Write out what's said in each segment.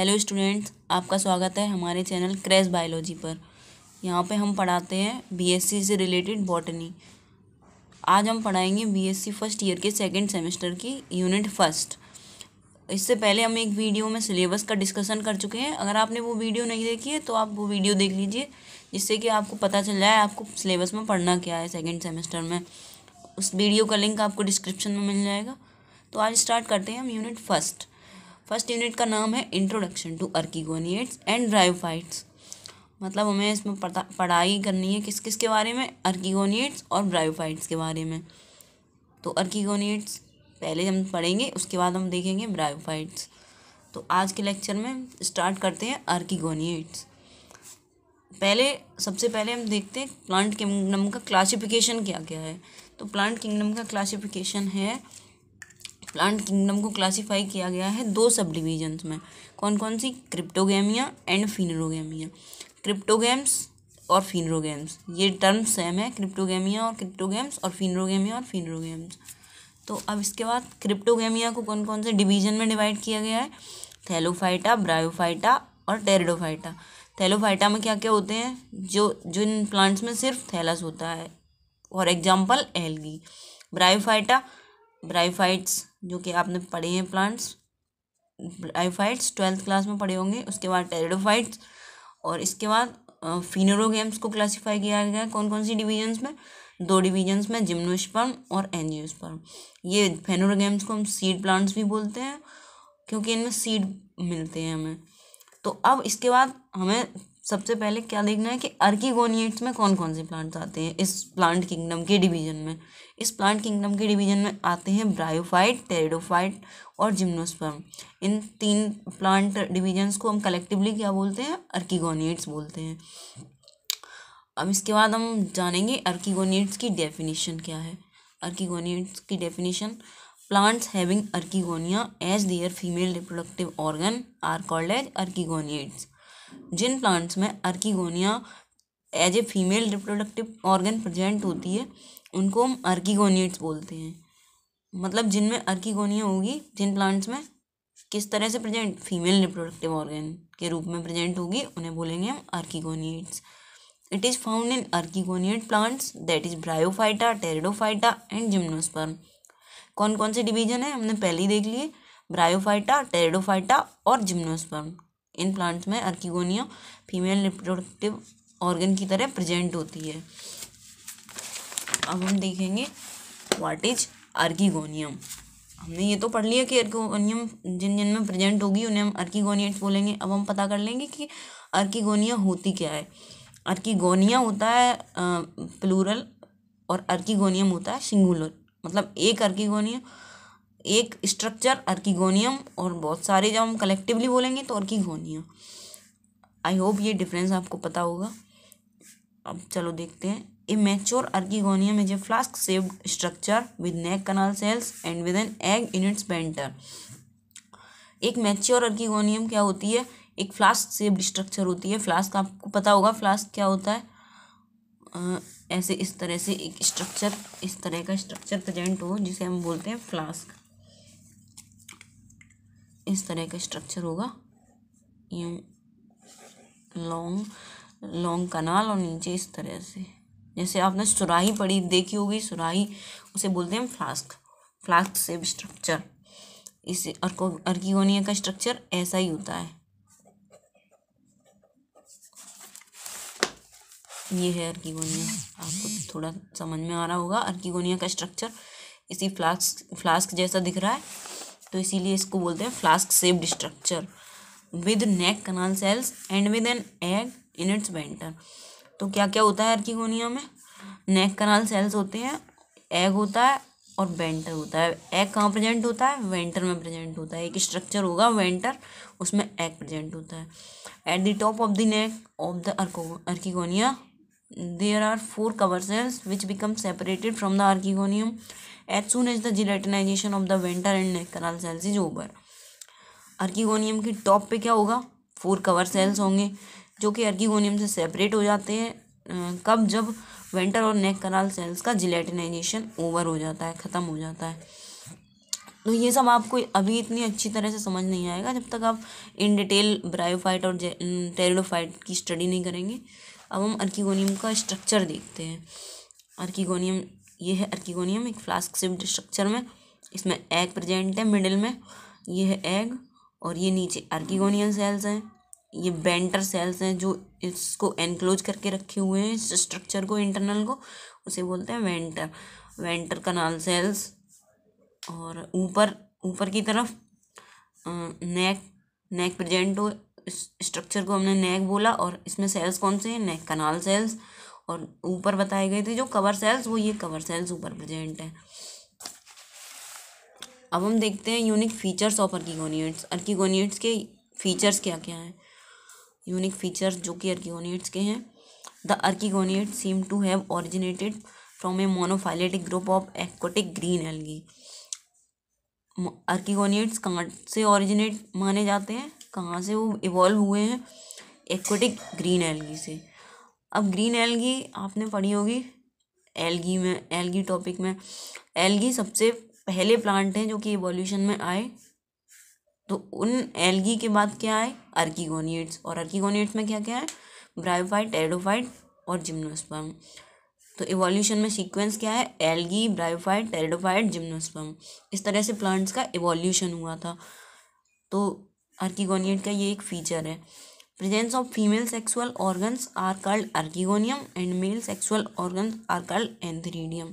hello students आपका स्वागत है हमारे चैनल क्रेस बायोलॉजी पर यहाँ पे हम पढ़ाते हैं बीएससी से रिलेटेड बॉटनी आज हम पढ़ाएंगे बीएससी फर्स्ट ईयर के सेकंड सेमेस्टर की यूनिट फर्स्ट इससे पहले हम एक वीडियो में सिलेबस का डिस्कशन कर चुके हैं अगर आपने वो वीडियो नहीं देखी है तो आप वो वीडियो देख लीजिए जिससे कि आपको पता चल जाए आपको सिलेबस में पढ़ना क्या है सेकेंड सेमेस्टर में उस वीडियो का लिंक आपको डिस्क्रिप्शन में मिल जाएगा तो आज स्टार्ट करते हैं हम यूनिट फर्स्ट फर्स्ट यूनिट का नाम है introduction to archegoniates and bryophytes मतलब हमें इसमें पढ़ाई करनी है किस किस के बारे में अर्कीगोनिएट्स और ब्रायोफाइट्स के बारे में तो अर्कीगोनिएट्स पहले हम पढ़ेंगे उसके बाद हम देखेंगे ब्रायोफाइट्स तो आज के लेक्चर में स्टार्ट करते हैं अर्कीगोनिएट्स पहले सबसे पहले हम देखते हैं प्लांट किंगडम का क्लासिफिकेशन क्या क्या है तो प्लांट किंगडम का क्लासिफिकेशन है प्लांट किंगडम को क्लासिफाई किया गया है दो सब डिविजन्स में कौन कौन सी क्रिप्टोगेमिया एंड फिनरोगेमिया क्रिप्टोगेम्स और फिनरोगेम्स ये टर्म सेम है क्रिप्टोगेमिया और क्रिप्टोगेम्स और फिनरोगेमिया और फिनरोगेम्स तो अब इसके बाद क्रिप्टोगेमिया को कौन कौन से डिवीजन में डिवाइड किया गया है थैलोफाइटा ब्रायोफाइटा और टेरिडोफाइटा थैलोफाइटा में क्या क्या होते हैं जो जिन प्लांट्स में सिर्फ थैलस होता है for example algae bryophyta bryophytes जो कि आपने पढ़े हैं प्लांट्स आईफाइट्स ट्वेल्थ क्लास में पढ़े होंगे उसके बाद टेरिडोफाइट्स और इसके बाद फिनरोगेम्स को क्लासीफाई किया गया कौन कौन सी डिवीजन्स में दो डिवीजन्स में जिम्नोस्पर्म और एनजियोस्पर्म ये फेनोरोगेम्स को हम सीड प्लांट्स भी बोलते हैं क्योंकि इनमें सीड मिलते हैं हमें तो अब इसके बाद हमें सबसे पहले क्या देखना है कि अर्कीगोनिएट्स में कौन कौन से प्लांट्स आते हैं इस प्लांट किंगडम के डिवीजन में इस प्लांट किंगडम के डिवीजन में आते हैं ब्रायोफाइट टेरिडोफाइट और जिम्नोस्पर्म इन तीन प्लांट डिवीजन्स को हम कलेक्टिवली क्या बोलते हैं अर्कीगोनिएट्स बोलते हैं अब इसके बाद हम जानेंगे अर्कीगोनिएट्स की डेफिनेशन क्या है अर्कीगोनिएट्स की definition plants having archegonia as their female reproductive organ are called as archegoniates जिन प्लांट्स में archegonia as a female reproductive organ present होती है उनको हम अर्कीगोनियट्स बोलते हैं मतलब जिनमें अर्कीगोनिया होगी जिन प्लांट्स में किस तरह से प्रेजेंट फीमेल रिप्रोडक्टिव ऑर्गन के रूप में प्रेजेंट होगी उन्हें बोलेंगे हम archegoniates it is found in archegoniate plants that is bryophyta pteridophyta and gymnosperm कौन कौन से डिवीजन है हमने पहले ही देख लिए ब्रायोफाइटा टेरिडोफाइटा और जिम्नोस्पर्म इन प्लांट्स में अर्किगोनिया फीमेल रिप्रोडक्टिव ऑर्गन की तरह प्रेजेंट होती है अब हम देखेंगे व्हाट इज अर्किगोनियम हमने ये तो पढ़ लिया कि अर्किगोनियम जिन जिन में प्रेजेंट होगी उन्हें हम अर्किगोनियट बोलेंगे अब हम पता कर लेंगे कि अर्किगोनिया होती क्या है अर्किगोनिया होता है प्लूरल और अर्किगोनियम होता है सिंगुलर मतलब एक अर्किगोनिया एक स्ट्रक्चर अर्किगोनियम और बहुत सारे जब हम कलेक्टिवली बोलेंगे तो अर्कीगोनियम आई होप ये डिफरेंस आपको पता होगा अब चलो देखते हैं a mature archegonium is a flask shaped structure with neck canal cells and with an egg in its venter एक मैच्योर अर्किगोनियम क्या होती है एक फ्लास्क सेव्ड स्ट्रक्चर होती है फ्लास्क आपको पता होगा फ्लास्क क्या होता है ऐसे इस तरह से एक स्ट्रक्चर इस तरह का स्ट्रक्चर प्रेजेंट हो जिसे हम बोलते हैं फ्लास्क इस तरह का स्ट्रक्चर होगा ये लॉन्ग लॉन्ग कनाल और नीचे इस तरह से जैसे आपने सुराही पड़ी देखी होगी सुराही उसे बोलते हैं फ्लास्क फ्लास्क सेप स्ट्रक्चर इस अर्को अर्कीगोनिया का स्ट्रक्चर ऐसा ही होता है ये है अर्कीगोनिया आपको थोड़ा समझ में आ रहा होगा अर्कीगोनिया का स्ट्रक्चर इसी फ्लास्क फ्लास्क जैसा दिख रहा है तो इसीलिए इसको बोलते हैं flask shaped structure with neck canal cells and with an egg in its venter तो क्या क्या होता है अर्किगोनिया में नेक कनाल सेल्स होते हैं एग होता है और वेंटर होता है एग कहाँ प्रेजेंट होता है वेंटर में प्रेजेंट होता है एक स्ट्रक्चर होगा वेंटर उसमें एग प्रेजेंट होता है at the top of the neck of the archegonia there are four cover cells which become separated from the archegonium as soon as the gelatinization of the ventral and necral cells is over archegonium ki top pe kya hoga four cover cells honge jo ki archegonium se separate ho jate hain kab jab venter और neck canal cells का gelatinisation over हो जाता है ख़त्म हो जाता है तो ये सब आपको अभी इतनी अच्छी तरह से समझ नहीं आएगा जब तक आप इन डिटेल ब्रायोफाइट और टेरिडोफाइट की स्टडी नहीं करेंगे अब हम अर्कीगोनियम का स्ट्रक्चर देखते हैं अर्कीगोनियम ये है अर्कीगोनियम एक फ्लास्क सिप्ड स्ट्रक्चर में इसमें एग प्रेजेंट है मिडिल में ये है एग और ये नीचे अर्कीगोनियम सेल्स हैं ये बेंटर सेल्स हैं जो इसको एनक्लोज करके रखे हुए हैं इस स्ट्रक्चर को इंटरनल को उसे बोलते हैं वेंटर वेंटर कनाल सेल्स और ऊपर ऊपर की तरफ नेक नेक प्रेजेंट हो स्ट्रक्चर को हमने नेक बोला और इसमें सेल्स कौन से हैं नेक कनाल सेल्स और ऊपर बताए गए थे जो कवर सेल्स वो ये कवर सेल्स ऊपर प्रेजेंट है अब हम देखते हैं unique features of archegoniates archegoniates के फीचर्स क्या क्या हैं यूनिक फीचर्स जो कि अर्कीगोनीट्स के हैं the archegoniate seem to have originated from a monophyletic group of aquatic green algae archegoniates कहाँ से ऑरिजिनेट माने जाते हैं कहाँ से वो इवॉल्व हुए हैं एक्वेटिक ग्रीन एलगी से अब ग्रीन एलगी आपने पढ़ी होगी एलगी में एलगी टॉपिक में एलगी सबसे पहले प्लांट हैं जो कि एवोल्यूशन में आए तो उन एलगी के बाद क्या आए अर्कीगोनीट्स और अर्कीगोनीट्स में क्या तो क्या है ब्रायोफाइट टेरिडोफाइट और जिम्नोस्पर्म तो इवोल्यूशन में सीक्वेंस क्या है एलगी ब्रायोफाइट टेरिडोफाइट जिम्नोस्पर्म इस तरह से प्लांट्स का इवोल्यूशन हुआ था तो आर्कीगोनियट का ये एक फीचर है presence of female sexual organs are called archegonium and male sexual organs are called antheridium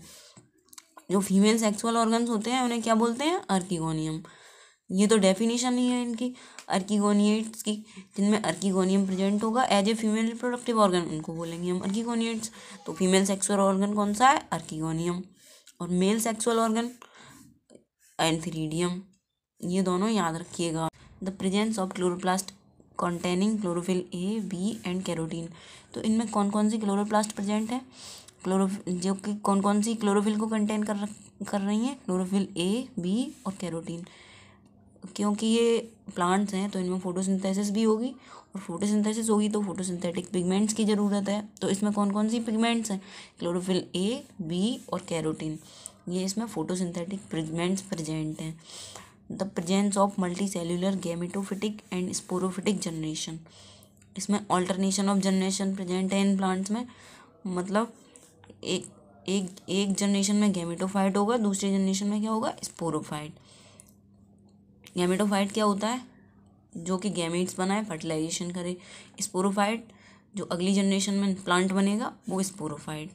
जो फीमेल सेक्सुअल ऑर्गन्स होते हैं उन्हें क्या बोलते हैं आर्किगोनियम ये तो डेफिनेशन ही है इनकी अर्किगोनिएट्स की जिनमें अर्किगोनियम प्रेजेंट होगा as a female reproductive organ उनको बोलेंगे हम अर्किगोनिएट्स तो फीमेल सेक्सुअल ऑर्गन कौन सा है अर्किगोनियम और मेल सेक्सुअल ऑर्गन एंथरीडियम ये दोनों याद रखिएगा the presence of chloroplast containing chlorophyll A B and carotene तो इनमें कौन कौन सी क्लोरोप्लास्ट प्रेजेंट है क्लोरो जो कि कौन कौन सी क्लोरोफिल को कंटेन कर कर रही हैं क्लोरोफिल ए बी और कैरोटीन क्योंकि ये प्लांट्स हैं तो इनमें फोटोसिंथेसिस भी होगी और फोटोसिंथेसिस होगी तो फोटोसिंथेटिक पिगमेंट्स की ज़रूरत है तो इसमें कौन कौन सी पिगमेंट्स हैं क्लोरोफिल ए बी और कैरोटीन ये इसमें फोटोसिंथेटिक पिगमेंट्स प्रेजेंट हैं the presence of multicellular gametophytic and sporophytic generation इसमें ऑल्टरनेशन ऑफ जनरेशन प्रजेंट है इन प्लांट्स में मतलब एक एक एक जनरेशन में गैमेटोफाइट होगा दूसरी जनरेशन में क्या होगा स्पोरोफाइट गैमेटोफाइट क्या होता है जो कि गैमेट्स बनाए फर्टिलाइजेशन करे स्पोरोफाइट जो अगली जनरेशन में प्लांट बनेगा वो sporophyte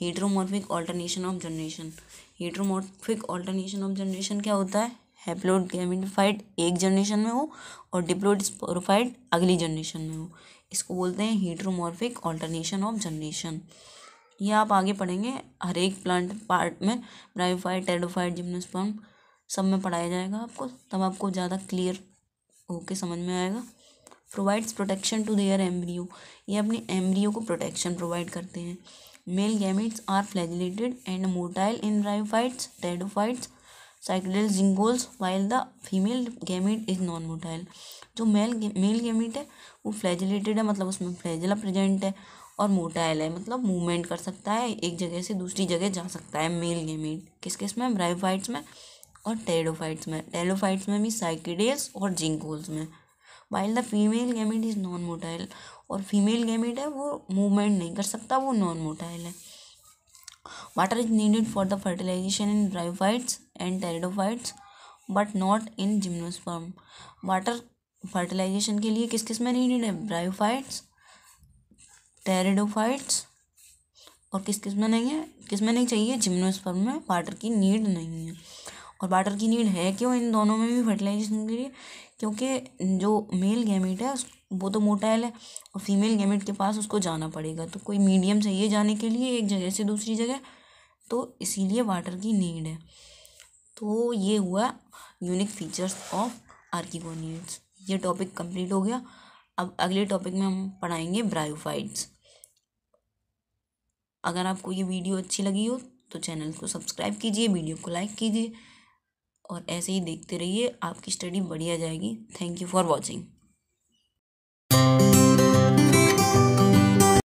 heteromorphic alternation of generation heteromorphic alternation of generation क्या होता है हैप्लोइड गैमिटोफाइट एक जनरेशन में हो और डिप्लोइड स्पोरोफाइट अगली जनरेशन में हो इसको बोलते हैं हीट्रोमॉर्फिक ऑल्टरनेशन ऑफ जनरेशन ये आप आगे पढ़ेंगे हर एक प्लांट पार्ट में ब्रायोफाइट टेडोफाइट जिम्नोस्पर्म सब में पढ़ाया जाएगा आपको तब आपको ज़्यादा क्लियर होके समझ में आएगा provides protection to their embryo ये अपने एम्ब्रियो को प्रोटेक्शन प्रोवाइड करते हैं male gametes are flagellated and motile in bryophytes pteridophytes cycads ginkgoales while the female gamete is non motile जो मेल मेल गैमिट है वो फ्लैजिलेटेड है मतलब उसमें फ्लैजिला प्रेजेंट है और मोटाइल है मतलब मूवमेंट कर सकता है एक जगह से दूसरी जगह जा सकता है मेल गेमीट किस किस में ब्राइफाइट्स में और टेडोफाइट्स में टेरोफाइट्स में भी साइकिडेल्स और जिंकोल्स में while the female gamete is non motile और फीमेल गेमिट है वो मूवमेंट नहीं कर सकता वो नॉन मोटाइल है water is needed for the fertilization in bryophytes and pteridophytes but not in gymnosperm water fertilisation के लिए किस किस में नीडेड है ब्रायोफाइट्स टेरिडोफाइट्स और किस किस में नहीं है किस में नहीं चाहिए जिम्नोस्पर्म में वाटर की नीड नहीं है और वाटर की नीड है क्यों इन दोनों में भी फर्टिलाइजेशन के लिए क्योंकि जो मेल गैमेट है वो तो मोटाइल है और फीमेल गैमेट के पास उसको जाना पड़ेगा तो कोई मीडियम चाहिए जाने के लिए एक जगह से दूसरी जगह तो इसीलिए वाटर की नीड है तो ये हुआ यूनिक फीचर्स ऑफ आर्किगोनिड्स ये टॉपिक कंप्लीट हो गया अब अगले टॉपिक में हम पढ़ाएंगे ब्रायोफाइट्स अगर आपको ये वीडियो अच्छी लगी हो तो चैनल को सब्सक्राइब कीजिए वीडियो को लाइक कीजिए और ऐसे ही देखते रहिए आपकी स्टडी बढ़िया जाएगी थैंक यू फॉर वॉचिंग